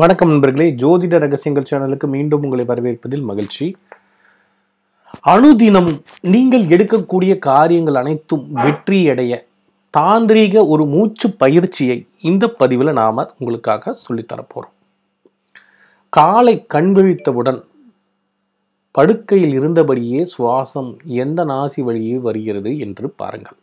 வணக்கம் நண்பர்களே ஜோதிட ரகசியங்கள் சேனலுக்கு மீண்டும் உங்களை வரவேற்பதில் மகிழ்ச்சி அணுதினம் நீங்கள் எடுக்கக்கூடிய காரியங்கள் அனைத்தும் வெற்றியடைய தாந்திரீக ஒரு மூச்சு பயிற்சியை இந்த பதிவில் நாம் உங்களுக்காக சொல்லித்தரப்போகிறோம் காலை கண் விழித்தவுடன் படுக்கையில் இருந்தபடியே சுவாசம் எந்த நாசி வழியே வருகிறது என்று பாருங்கள்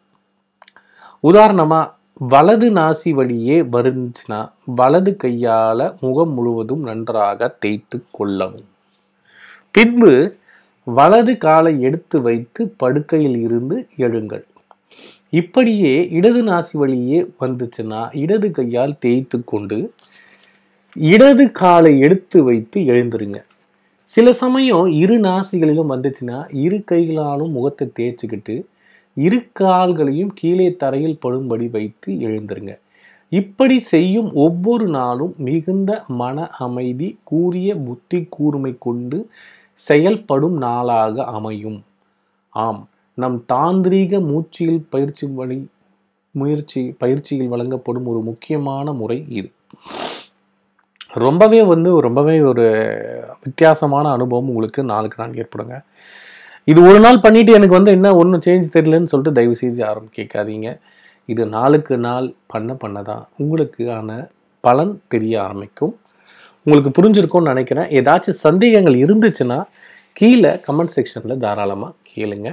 உதாரணமாக வலது நாசி வழியே வருந்துச்சுன்னா வலது கையால் முகம் முழுவதும் நன்றாக தேய்த்து கொள்ளவும் பின்பு வலது காலை எடுத்து வைத்து படுக்கையில் இருந்து எழுங்கள் இப்படியே இடது நாசி வழியே வந்துச்சுன்னா இடது கையால் தேய்த்து கொண்டு இடது காலை எடுத்து வைத்து எழுந்துருங்க சில சமயம் இரு நாசிகளிலும் வந்துச்சுன்னா இரு கைகளாலும் முகத்தை தேய்ச்சிக்கிட்டு இரு கால்களையும் கீழே தரையில் படும்படி வைத்து எழுந்திருங்க இப்படி செய்யும் ஒவ்வொரு நாளும் மிகுந்த மன அமைதி கூறிய புத்தி கூர்மை கொண்டு செயல்படும் நாளாக அமையும் ஆம் நம் தாந்திரீக மூச்சியில் பயிற்சி வழி முயற்சி பயிற்சியில் வழங்கப்படும் ஒரு முக்கியமான முறை இது ரொம்பவே வந்து ரொம்பவே ஒரு வித்தியாசமான அனுபவம் உங்களுக்கு நாளுக்கு நாள் ஏற்படுங்க இது ஒரு நாள் பண்ணிட்டு எனக்கு வந்து என்ன ஒன்றும் சேஞ்ச் தெரியலன்னு சொல்லிட்டு தயவு செய்து யாரும் கேட்காதீங்க இது நாளுக்கு நாள் பண்ண பண்ண தான் உங்களுக்கான பலன் தெரிய ஆரம்பிக்கும் உங்களுக்கு புரிஞ்சிருக்கும்னு நினைக்கிறேன் ஏதாச்சும் சந்தேகங்கள் இருந்துச்சுன்னா கீழே கமெண்ட் செக்ஷனில் தாராளமாக கேளுங்க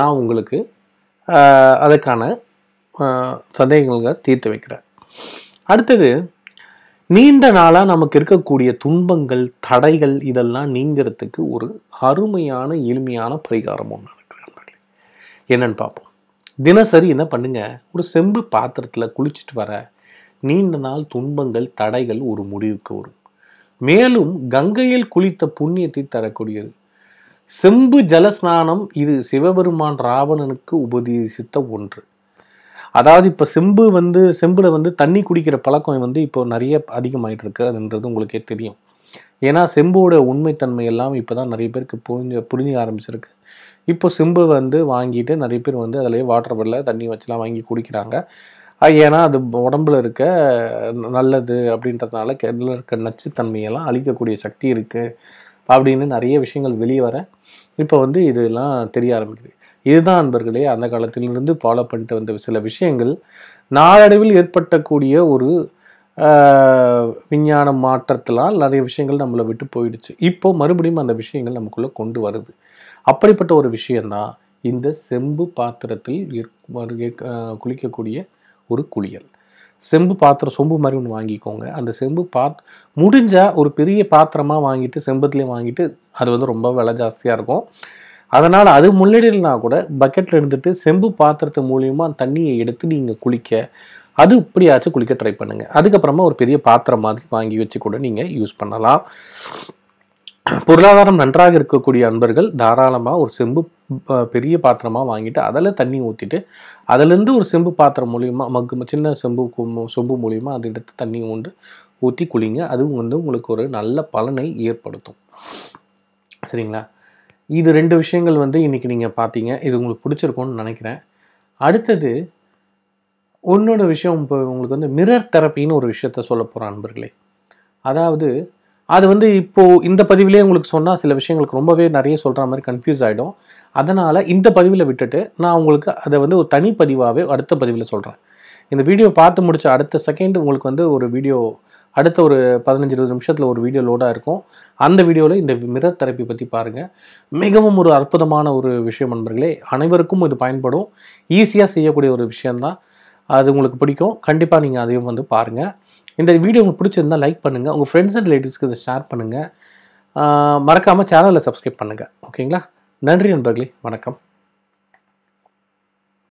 நான் உங்களுக்கு அதற்கான சந்தேகங்களை தீர்த்து வைக்கிறேன் அடுத்தது நீண்ட நாளாக நமக்கு இருக்கக்கூடிய துன்பங்கள் தடைகள் இதெல்லாம் நீங்கிறதுக்கு ஒரு அருமையான எளிமையான பரிகாரம் ஒன்று இருக்கிறேன் என்னன்னு பார்ப்போம் தினசரி என்ன பண்ணுங்க ஒரு செம்பு பாத்திரத்தில் குளிச்சுட்டு வர நீண்ட நாள் துன்பங்கள் தடைகள் ஒரு முடிவுக்கு வரும் மேலும் கங்கையில் குளித்த புண்ணியத்தை தரக்கூடியது செம்பு ஜலஸ்நானம் இது சிவபெருமான் ராவணனுக்கு உபதேசித்த ஒன்று அதாவது இப்போ செம்பு வந்து செம்பில் வந்து தண்ணி குடிக்கிற பழக்கம் வந்து இப்போ நிறைய அதிகமாயிட்டு இருக்கு அதுன்றது உங்களுக்கே தெரியும் ஏன்னா செம்போட உண்மைத்தன்மை எல்லாம் இப்போ தான் நிறைய பேருக்கு புரிஞ்சு புரிஞ்சு ஆரம்பிச்சிருக்கு இப்போ செம்பு வந்து வாங்கிட்டு நிறைய பேர் வந்து அதிலேயே வாட்டர் பெல்லில் தண்ணி வச்சுலாம் வாங்கி குடிக்கிறாங்க ஏன்னா அது உடம்புல இருக்க நல்லது அப்படின்றதுனால கெல்ல இருக்க நச்சுத்தன்மையெல்லாம் அழிக்கக்கூடிய சக்தி இருக்குது அப்படின்னு நிறைய விஷயங்கள் வெளியே வர இப்போ வந்து இதெல்லாம் தெரிய ஆரம்பிக்குது இதுதான் அன்பர்களே அந்த காலத்திலிருந்து ஃபாலோ பண்ணிட்டு வந்த சில விஷயங்கள் நாளடைவில் ஏற்பட்டக்கூடிய ஒரு விஞ்ஞான மாற்றத்திலாம் நிறைய விஷயங்கள் நம்மளை விட்டு போயிடுச்சு இப்போ மறுபடியும் அந்த விஷயங்கள் நமக்குள்ளே கொண்டு வருது அப்படிப்பட்ட ஒரு விஷயந்தான் இந்த செம்பு பாத்திரத்தில் குளிக்கக்கூடிய ஒரு குளியல் செம்பு பாத்திரம் சொம்பு மாதிரி ஒன்று வாங்கிக்கோங்க அந்த செம்பு பாத் முடிஞ்சால் ஒரு பெரிய பாத்திரமாக வாங்கிட்டு செம்பத்துலேயும் வாங்கிட்டு அது வந்து ரொம்ப விலை ஜாஸ்தியாக இருக்கும் அதனால் அது முள்ளடினா கூட பக்கெட்டில் எடுத்துகிட்டு செம்பு பாத்திரத்து மூலியமாக தண்ணியை எடுத்து நீங்கள் குளிக்க அது இப்படியாச்சும் குளிக்க ட்ரை பண்ணுங்கள் அதுக்கப்புறமா ஒரு பெரிய பாத்திரம் மாதிரி வாங்கி வச்சு கூட நீங்கள் யூஸ் பண்ணலாம் பொருளாதாரம் நன்றாக இருக்கக்கூடிய அன்பர்கள் தாராளமாக ஒரு செம்பு பெரிய பாத்திரமாக வாங்கிட்டு அதில் தண்ணி ஊற்றிட்டு அதுலேருந்து ஒரு செம்பு பாத்திரம் மூலிமா மக்கு சின்ன செம்பு செம்பு மூலிமா அதை எடுத்து தண்ணி உண்டு ஊற்றி குளிங்க அதுவும் வந்து உங்களுக்கு ஒரு நல்ல பலனை ஏற்படுத்தும் சரிங்களா இது ரெண்டு விஷயங்கள் வந்து இன்றைக்கி நீங்கள் பார்த்தீங்க இது உங்களுக்கு பிடிச்சிருக்கும்னு நினைக்கிறேன் அடுத்தது ஒன்னோட விஷயம் இப்போ உங்களுக்கு வந்து மிரர் தெரப்பின்னு ஒரு விஷயத்த சொல்ல போகிற அன்பர்களே அதாவது அது வந்து இப்போது இந்த பதிவிலே உங்களுக்கு சொன்னால் சில விஷயங்களுக்கு ரொம்பவே நிறைய சொல்கிற மாதிரி கன்ஃபியூஸ் ஆகிடும் அதனால் இந்த பதிவில் விட்டுட்டு நான் உங்களுக்கு அதை வந்து ஒரு தனிப்பதிவாகவே அடுத்த பதிவில் சொல்கிறேன் இந்த வீடியோ பார்த்து முடித்த அடுத்த செகண்ட் உங்களுக்கு வந்து ஒரு வீடியோ அடுத்த ஒரு பதினஞ்சு இருபது நிமிஷத்தில் ஒரு வீடியோ லோடாக இருக்கும் அந்த வீடியோவில் இந்த மிரர் தெரப்பி பற்றி பாருங்கள் மிகவும் ஒரு அற்புதமான ஒரு விஷயம் நண்பர்களே அனைவருக்கும் இது பயன்படும் ஈஸியாக செய்யக்கூடிய ஒரு விஷயந்தான் அது உங்களுக்கு பிடிக்கும் கண்டிப்பாக நீங்கள் அதையும் வந்து பாருங்கள் இந்த வீடியோ உங்களுக்கு பிடிச்சிருந்தால் லைக் பண்ணுங்கள் உங்கள் ஃப்ரெண்ட்ஸ் அண்ட் ரிலேட்டிவ்ஸ்க்கு இதை ஷேர் பண்ணுங்கள் மறக்காமல் சேனலில் சப்ஸ்கிரைப் பண்ணுங்கள் ஓகேங்களா நன்றி நண்பர்களே வணக்கம்